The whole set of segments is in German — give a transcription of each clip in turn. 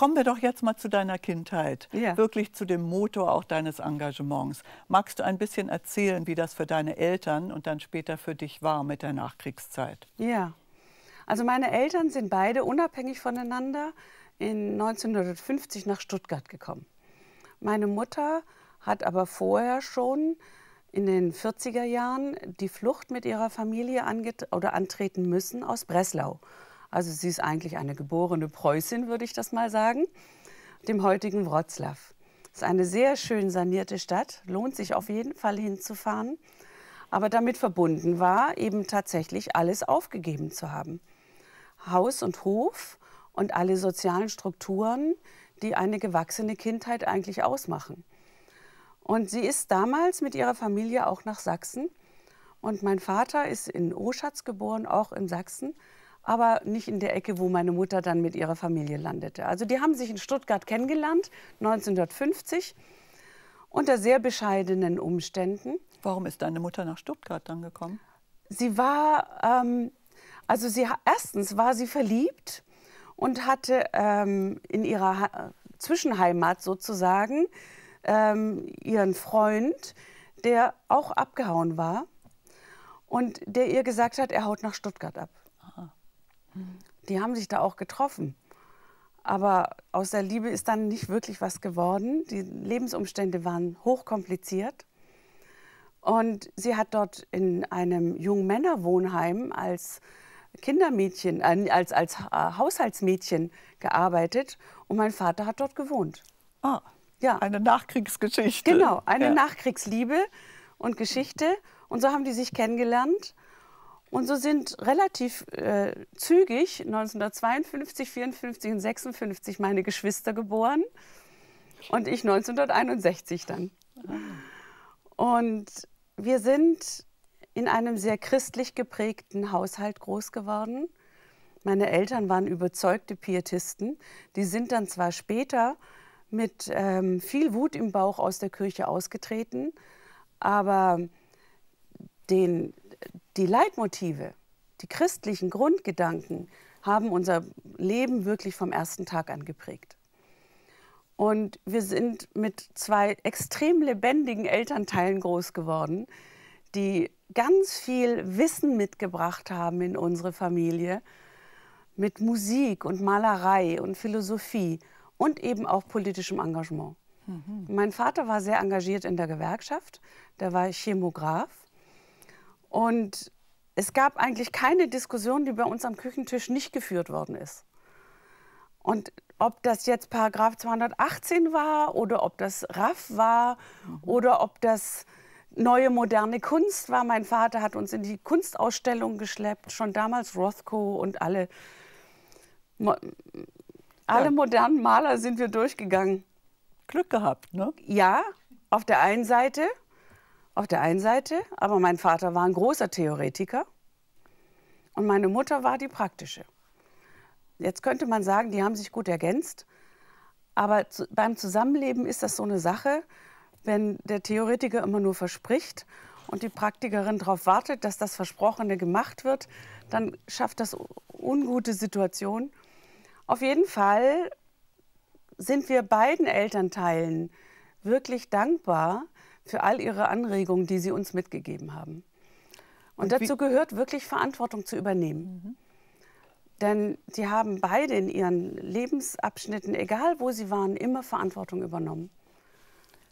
Kommen wir doch jetzt mal zu deiner Kindheit, ja. wirklich zu dem Motor auch deines Engagements. Magst du ein bisschen erzählen, wie das für deine Eltern und dann später für dich war mit der Nachkriegszeit? Ja, also meine Eltern sind beide unabhängig voneinander in 1950 nach Stuttgart gekommen. Meine Mutter hat aber vorher schon in den 40er Jahren die Flucht mit ihrer Familie oder antreten müssen aus Breslau. Also sie ist eigentlich eine geborene Preußin, würde ich das mal sagen, dem heutigen Wroclaw. Es ist eine sehr schön sanierte Stadt, lohnt sich auf jeden Fall hinzufahren. Aber damit verbunden war, eben tatsächlich alles aufgegeben zu haben. Haus und Hof und alle sozialen Strukturen, die eine gewachsene Kindheit eigentlich ausmachen. Und sie ist damals mit ihrer Familie auch nach Sachsen. Und mein Vater ist in Oschatz geboren, auch in Sachsen aber nicht in der Ecke, wo meine Mutter dann mit ihrer Familie landete. Also die haben sich in Stuttgart kennengelernt, 1950, unter sehr bescheidenen Umständen. Warum ist deine Mutter nach Stuttgart dann gekommen? Sie war, ähm, also sie, erstens war sie verliebt und hatte ähm, in ihrer ha Zwischenheimat sozusagen ähm, ihren Freund, der auch abgehauen war und der ihr gesagt hat, er haut nach Stuttgart ab die haben sich da auch getroffen. Aber aus der Liebe ist dann nicht wirklich was geworden. Die Lebensumstände waren hochkompliziert. Und sie hat dort in einem Jungmännerwohnheim als Kindermädchen, äh, als, als äh, Haushaltsmädchen gearbeitet. Und mein Vater hat dort gewohnt. Ah, ja. eine Nachkriegsgeschichte. Genau, eine ja. Nachkriegsliebe und Geschichte. Und so haben die sich kennengelernt. Und so sind relativ äh, zügig 1952, 54 und 56 meine Geschwister geboren und ich 1961 dann. Und wir sind in einem sehr christlich geprägten Haushalt groß geworden. Meine Eltern waren überzeugte Pietisten. Die sind dann zwar später mit ähm, viel Wut im Bauch aus der Kirche ausgetreten, aber den die Leitmotive, die christlichen Grundgedanken haben unser Leben wirklich vom ersten Tag an geprägt. Und wir sind mit zwei extrem lebendigen Elternteilen groß geworden, die ganz viel Wissen mitgebracht haben in unsere Familie mit Musik und Malerei und Philosophie und eben auch politischem Engagement. Mhm. Mein Vater war sehr engagiert in der Gewerkschaft, der war Chemograph und es gab eigentlich keine Diskussion, die bei uns am Küchentisch nicht geführt worden ist. Und ob das jetzt Paragraph 218 war oder ob das RAF war mhm. oder ob das neue moderne Kunst war. Mein Vater hat uns in die Kunstausstellung geschleppt, schon damals Rothko und alle, mo alle ja. modernen Maler sind wir durchgegangen. Glück gehabt, ne? Ja, auf der einen Seite auf der einen Seite, aber mein Vater war ein großer Theoretiker und meine Mutter war die praktische. Jetzt könnte man sagen, die haben sich gut ergänzt, aber zu, beim Zusammenleben ist das so eine Sache, wenn der Theoretiker immer nur verspricht und die Praktikerin darauf wartet, dass das Versprochene gemacht wird, dann schafft das ungute Situationen. Auf jeden Fall sind wir beiden Elternteilen wirklich dankbar, für all Ihre Anregungen, die Sie uns mitgegeben haben. Und, Und dazu gehört wirklich Verantwortung zu übernehmen. Mhm. Denn Sie haben beide in Ihren Lebensabschnitten, egal wo Sie waren, immer Verantwortung übernommen.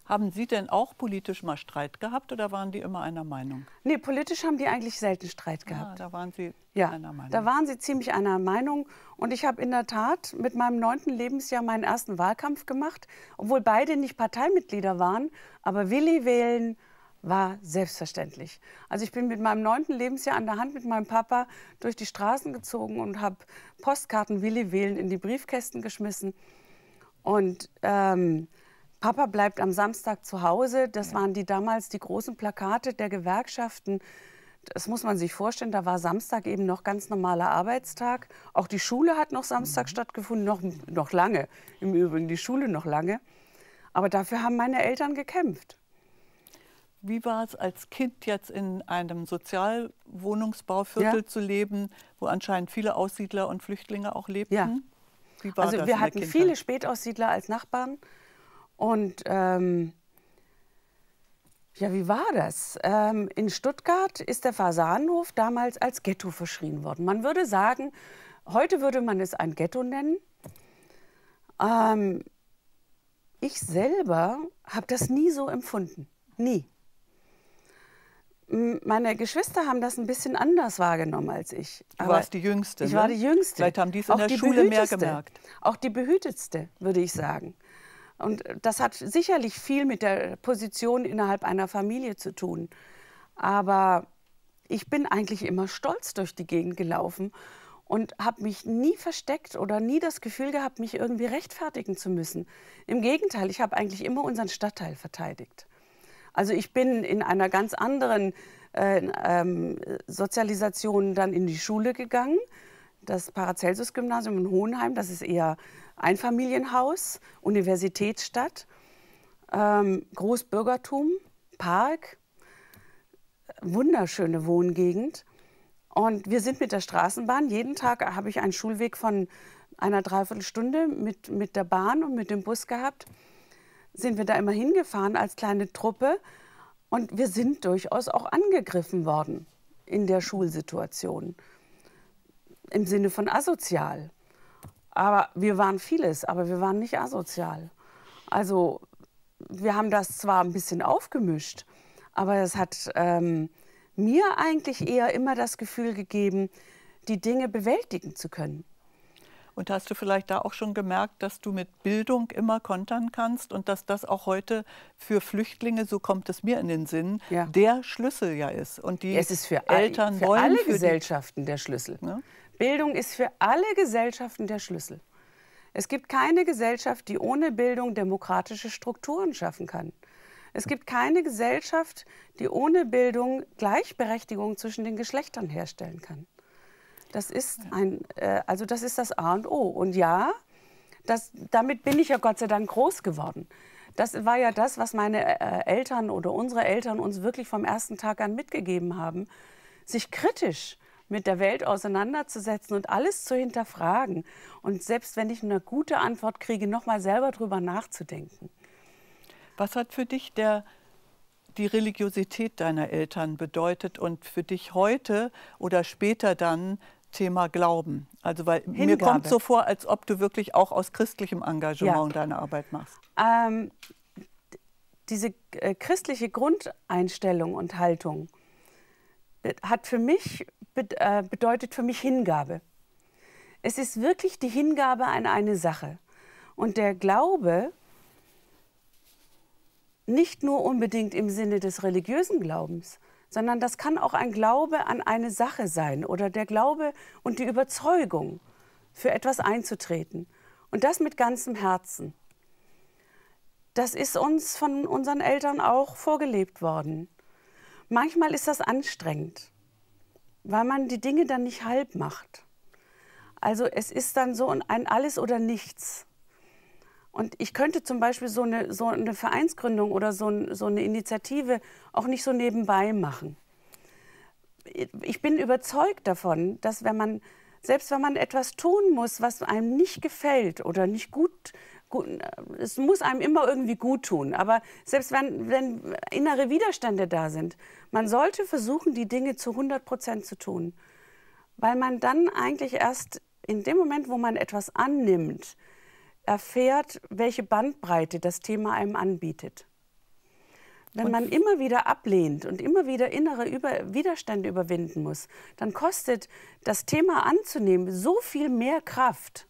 Haben Sie denn auch politisch mal Streit gehabt oder waren die immer einer Meinung? Nee, politisch haben die eigentlich selten Streit ah, gehabt. Ah, da waren Sie ja, einer Meinung. Da waren sie ziemlich einer Meinung. Und ich habe in der Tat mit meinem neunten Lebensjahr meinen ersten Wahlkampf gemacht, obwohl beide nicht Parteimitglieder waren. Aber Willi wählen war selbstverständlich. Also ich bin mit meinem neunten Lebensjahr an der Hand mit meinem Papa durch die Straßen gezogen und habe Postkarten Willi wählen in die Briefkästen geschmissen. Und ähm, Papa bleibt am Samstag zu Hause. Das ja. waren die damals die großen Plakate der Gewerkschaften. Das muss man sich vorstellen, da war Samstag eben noch ganz normaler Arbeitstag. Auch die Schule hat noch Samstag mhm. stattgefunden, noch, noch lange. Im Übrigen die Schule noch lange. Aber dafür haben meine Eltern gekämpft. Wie war es als Kind jetzt in einem Sozialwohnungsbauviertel ja. zu leben, wo anscheinend viele Aussiedler und Flüchtlinge auch lebten? Ja. also wir hatten viele Spätaussiedler als Nachbarn. Und ähm, ja, wie war das? Ähm, in Stuttgart ist der Fasanenhof damals als Ghetto verschrien worden. Man würde sagen, heute würde man es ein Ghetto nennen. Ähm, ich selber habe das nie so empfunden. Nie. Meine Geschwister haben das ein bisschen anders wahrgenommen als ich. Du warst die Jüngste. Ich ne? war die Jüngste. Vielleicht haben die es in Auch der Schule mehr gemerkt. Auch die behütetste, würde ich sagen. Und das hat sicherlich viel mit der Position innerhalb einer Familie zu tun. Aber ich bin eigentlich immer stolz durch die Gegend gelaufen und habe mich nie versteckt oder nie das Gefühl gehabt, mich irgendwie rechtfertigen zu müssen. Im Gegenteil, ich habe eigentlich immer unseren Stadtteil verteidigt. Also ich bin in einer ganz anderen äh, ähm, Sozialisation dann in die Schule gegangen. Das Paracelsus-Gymnasium in Hohenheim, das ist eher Einfamilienhaus, Universitätsstadt, ähm, Großbürgertum, Park, wunderschöne Wohngegend. Und wir sind mit der Straßenbahn. Jeden Tag habe ich einen Schulweg von einer Dreiviertelstunde mit, mit der Bahn und mit dem Bus gehabt. Sind wir da immer hingefahren als kleine Truppe. Und wir sind durchaus auch angegriffen worden in der Schulsituation. Im Sinne von asozial. Aber wir waren vieles, aber wir waren nicht asozial. Also wir haben das zwar ein bisschen aufgemischt, aber es hat ähm, mir eigentlich eher immer das Gefühl gegeben, die Dinge bewältigen zu können. Und hast du vielleicht da auch schon gemerkt, dass du mit Bildung immer kontern kannst und dass das auch heute für Flüchtlinge, so kommt es mir in den Sinn, ja. der Schlüssel ja ist. Und die es ist für Eltern all, für wollen, alle für Gesellschaften der Schlüssel. Ne? Bildung ist für alle Gesellschaften der Schlüssel. Es gibt keine Gesellschaft, die ohne Bildung demokratische Strukturen schaffen kann. Es gibt keine Gesellschaft, die ohne Bildung Gleichberechtigung zwischen den Geschlechtern herstellen kann. Das ist ein, äh, also das ist das A und O. Und ja, das, damit bin ich ja Gott sei Dank groß geworden. Das war ja das, was meine äh, Eltern oder unsere Eltern uns wirklich vom ersten Tag an mitgegeben haben, sich kritisch mit der Welt auseinanderzusetzen und alles zu hinterfragen. Und selbst wenn ich eine gute Antwort kriege, nochmal selber drüber nachzudenken. Was hat für dich der, die Religiosität deiner Eltern bedeutet und für dich heute oder später dann Thema Glauben? Also weil Hingabe. mir kommt so vor, als ob du wirklich auch aus christlichem Engagement ja. deine Arbeit machst. Ähm, diese äh, christliche Grundeinstellung und Haltung hat für mich, äh, bedeutet für mich Hingabe. Es ist wirklich die Hingabe an eine Sache. Und der Glaube, nicht nur unbedingt im Sinne des religiösen Glaubens, sondern das kann auch ein Glaube an eine Sache sein oder der Glaube und die Überzeugung, für etwas einzutreten. Und das mit ganzem Herzen. Das ist uns von unseren Eltern auch vorgelebt worden. Manchmal ist das anstrengend, weil man die Dinge dann nicht halb macht. Also es ist dann so ein Alles oder nichts. Und ich könnte zum Beispiel so eine, so eine Vereinsgründung oder so, ein, so eine Initiative auch nicht so nebenbei machen. Ich bin überzeugt davon, dass wenn man, selbst wenn man etwas tun muss, was einem nicht gefällt oder nicht gut es muss einem immer irgendwie gut tun. Aber selbst wenn, wenn innere Widerstände da sind, man sollte versuchen, die Dinge zu 100 Prozent zu tun. Weil man dann eigentlich erst in dem Moment, wo man etwas annimmt, erfährt, welche Bandbreite das Thema einem anbietet. Wenn man immer wieder ablehnt und immer wieder innere Über Widerstände überwinden muss, dann kostet das Thema anzunehmen so viel mehr Kraft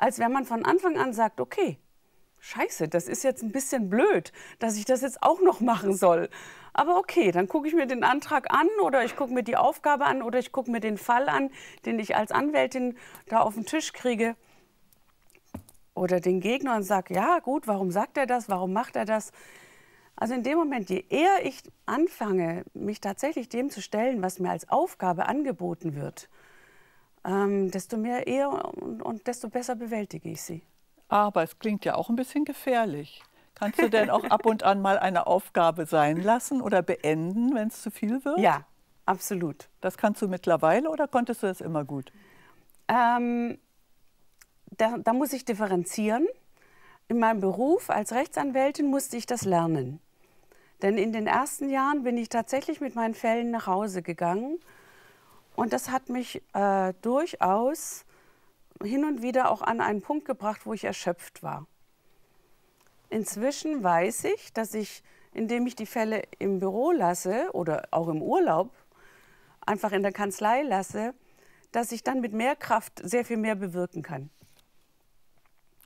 als wenn man von Anfang an sagt, okay, scheiße, das ist jetzt ein bisschen blöd, dass ich das jetzt auch noch machen soll. Aber okay, dann gucke ich mir den Antrag an oder ich gucke mir die Aufgabe an oder ich gucke mir den Fall an, den ich als Anwältin da auf den Tisch kriege oder den Gegner und sage, ja gut, warum sagt er das, warum macht er das? Also in dem Moment, je eher ich anfange, mich tatsächlich dem zu stellen, was mir als Aufgabe angeboten wird, ähm, desto mehr eher und, und desto besser bewältige ich sie. Aber es klingt ja auch ein bisschen gefährlich. Kannst du denn auch ab und an mal eine Aufgabe sein lassen oder beenden, wenn es zu viel wird? Ja, absolut. Das kannst du mittlerweile oder konntest du das immer gut? Ähm, da, da, muss ich differenzieren. In meinem Beruf als Rechtsanwältin musste ich das lernen. Denn in den ersten Jahren bin ich tatsächlich mit meinen Fällen nach Hause gegangen und das hat mich äh, durchaus hin und wieder auch an einen Punkt gebracht, wo ich erschöpft war. Inzwischen weiß ich, dass ich, indem ich die Fälle im Büro lasse oder auch im Urlaub, einfach in der Kanzlei lasse, dass ich dann mit mehr Kraft sehr viel mehr bewirken kann.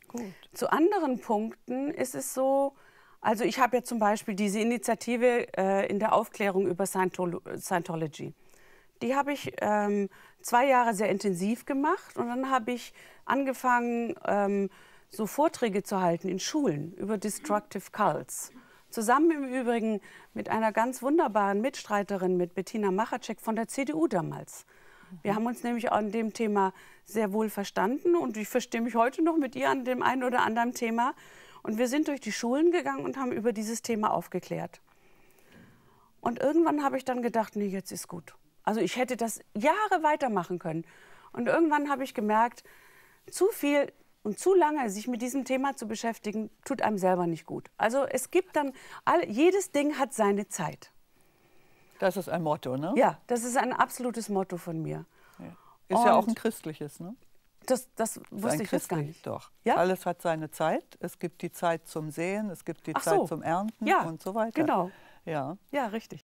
Gut. Zu anderen Punkten ist es so, also ich habe ja zum Beispiel diese Initiative äh, in der Aufklärung über Scientology. Die habe ich ähm, zwei Jahre sehr intensiv gemacht und dann habe ich angefangen, ähm, so Vorträge zu halten in Schulen über Destructive Cults. Zusammen im Übrigen mit einer ganz wunderbaren Mitstreiterin, mit Bettina Machacek von der CDU damals. Wir haben uns nämlich an dem Thema sehr wohl verstanden und ich verstehe mich heute noch mit ihr an dem einen oder anderen Thema. Und wir sind durch die Schulen gegangen und haben über dieses Thema aufgeklärt. Und irgendwann habe ich dann gedacht, nee, jetzt ist gut. Also ich hätte das Jahre weitermachen können. Und irgendwann habe ich gemerkt, zu viel und zu lange sich mit diesem Thema zu beschäftigen, tut einem selber nicht gut. Also es gibt dann, all, jedes Ding hat seine Zeit. Das ist ein Motto, ne? Ja, das ist ein absolutes Motto von mir. Ja. Ist und ja auch ein christliches, ne? Das, das wusste ich jetzt gar nicht. Doch. Ja? Alles hat seine Zeit. Es gibt die Zeit zum Säen, es gibt die so. Zeit zum Ernten ja, und so weiter. Genau. Ja, ja richtig.